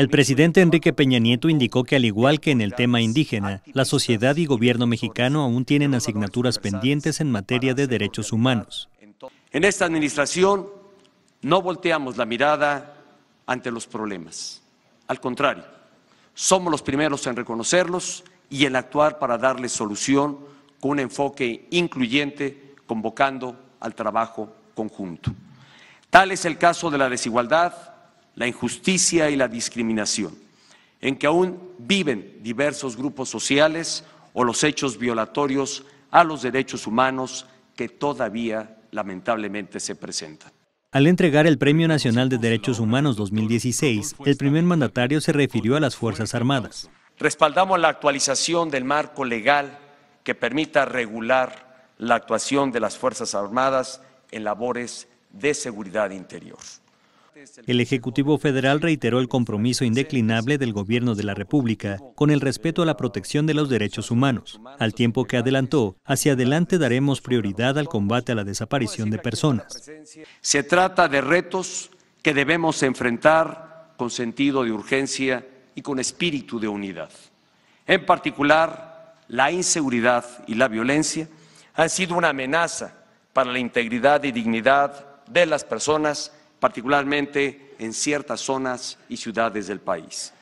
El presidente Enrique Peña Nieto indicó que al igual que en el tema indígena, la sociedad y gobierno mexicano aún tienen asignaturas pendientes en materia de derechos humanos. En esta administración no volteamos la mirada ante los problemas. Al contrario, somos los primeros en reconocerlos y en actuar para darles solución con un enfoque incluyente, convocando al trabajo conjunto. Tal es el caso de la desigualdad, la injusticia y la discriminación, en que aún viven diversos grupos sociales o los hechos violatorios a los derechos humanos que todavía lamentablemente se presentan. Al entregar el Premio Nacional de Derechos Humanos 2016, el primer mandatario se refirió a las Fuerzas Armadas. Respaldamos la actualización del marco legal que permita regular la actuación de las Fuerzas Armadas en labores de seguridad interior. El Ejecutivo Federal reiteró el compromiso indeclinable del Gobierno de la República con el respeto a la protección de los derechos humanos, al tiempo que adelantó, hacia adelante daremos prioridad al combate a la desaparición de personas. Se trata de retos que debemos enfrentar con sentido de urgencia y con espíritu de unidad. En particular, la inseguridad y la violencia han sido una amenaza para la integridad y dignidad de las personas particularmente en ciertas zonas y ciudades del país.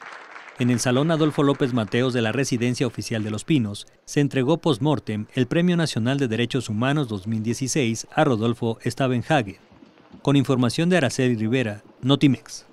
En el Salón Adolfo López Mateos de la Residencia Oficial de Los Pinos, se entregó post-mortem el Premio Nacional de Derechos Humanos 2016 a Rodolfo Stavenhage. Con información de Araceli Rivera, Notimex.